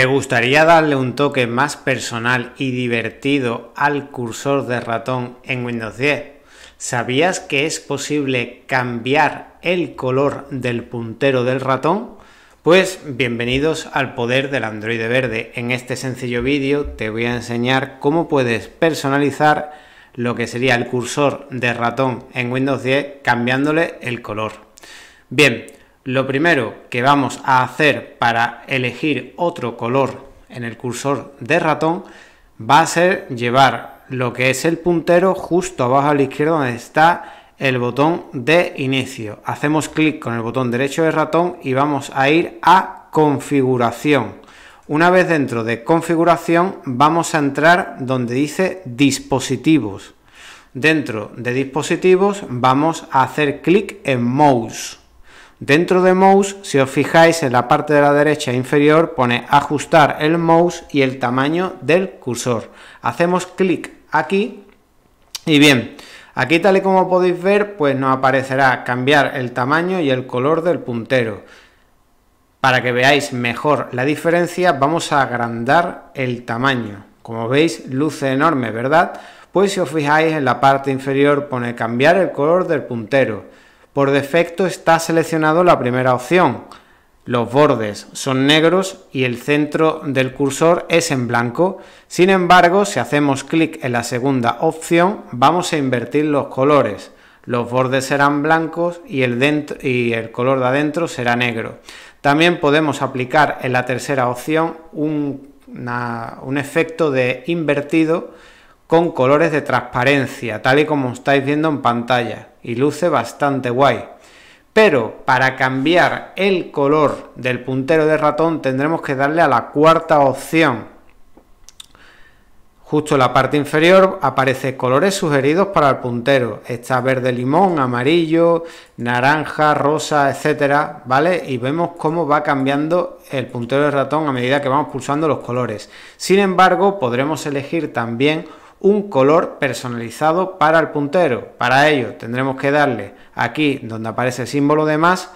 ¿Te gustaría darle un toque más personal y divertido al cursor de ratón en Windows 10? ¿Sabías que es posible cambiar el color del puntero del ratón? Pues bienvenidos al poder del androide verde. En este sencillo vídeo te voy a enseñar cómo puedes personalizar lo que sería el cursor de ratón en Windows 10 cambiándole el color. Bien, lo primero que vamos a hacer para elegir otro color en el cursor de ratón va a ser llevar lo que es el puntero justo abajo a la izquierda donde está el botón de inicio. Hacemos clic con el botón derecho de ratón y vamos a ir a configuración. Una vez dentro de configuración vamos a entrar donde dice dispositivos. Dentro de dispositivos vamos a hacer clic en mouse. Dentro de mouse, si os fijáis en la parte de la derecha inferior, pone ajustar el mouse y el tamaño del cursor. Hacemos clic aquí y bien, Aquí tal y como podéis ver, pues nos aparecerá cambiar el tamaño y el color del puntero. Para que veáis mejor la diferencia, vamos a agrandar el tamaño. Como veis, luce enorme, ¿verdad? Pues si os fijáis en la parte inferior pone cambiar el color del puntero. Por defecto está seleccionado la primera opción. Los bordes son negros y el centro del cursor es en blanco. Sin embargo, si hacemos clic en la segunda opción, vamos a invertir los colores. Los bordes serán blancos y el, y el color de adentro será negro. También podemos aplicar en la tercera opción un efecto de invertido con colores de transparencia, tal y como estáis viendo en pantalla, y luce bastante guay. Pero para cambiar el color del puntero de ratón tendremos que darle a la cuarta opción. Justo en la parte inferior aparece colores sugeridos para el puntero. Está verde limón, amarillo, naranja, rosa, etcétera, ¿vale? Y vemos cómo va cambiando el puntero de ratón a medida que vamos pulsando los colores. Sin embargo, podremos elegir también un color personalizado para el puntero. Para ello tendremos que darle aquí donde aparece el símbolo de más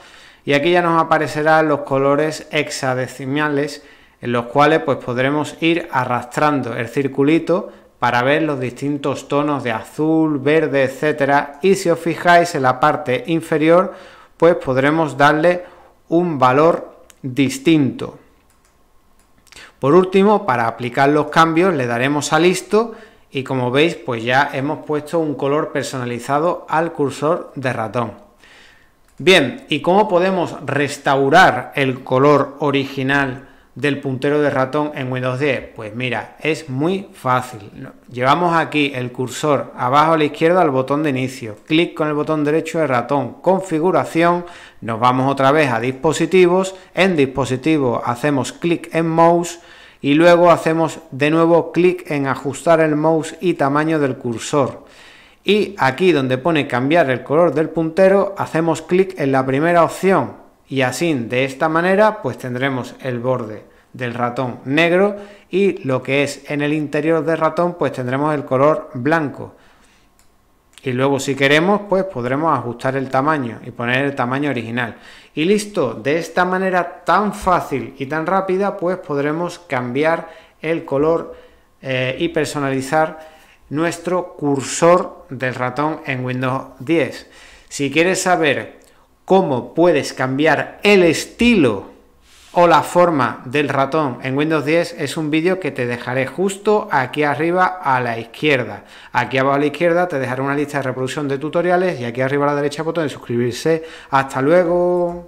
y aquí ya nos aparecerán los colores hexadecimales en los cuales pues podremos ir arrastrando el circulito para ver los distintos tonos de azul, verde, etcétera y si os fijáis en la parte inferior pues podremos darle un valor distinto. Por último, para aplicar los cambios le daremos a listo y como veis pues ya hemos puesto un color personalizado al cursor de ratón. Bien, ¿y cómo podemos restaurar el color original del puntero de ratón en Windows 10? Pues mira, es muy fácil. Llevamos aquí el cursor abajo a la izquierda al botón de inicio, clic con el botón derecho de ratón, configuración, nos vamos otra vez a dispositivos, en dispositivo hacemos clic en mouse, y luego hacemos de nuevo clic en ajustar el mouse y tamaño del cursor. Y aquí donde pone cambiar el color del puntero, hacemos clic en la primera opción y así de esta manera pues tendremos el borde del ratón negro y lo que es en el interior del ratón pues tendremos el color blanco. Y luego si queremos, pues podremos ajustar el tamaño y poner el tamaño original. Y listo, de esta manera tan fácil y tan rápida, pues podremos cambiar el color eh, y personalizar nuestro cursor del ratón en Windows 10. Si quieres saber cómo puedes cambiar el estilo o la forma del ratón en Windows 10 es un vídeo que te dejaré justo aquí arriba a la izquierda. Aquí abajo a la izquierda te dejaré una lista de reproducción de tutoriales y aquí arriba a la derecha botón de suscribirse. Hasta luego.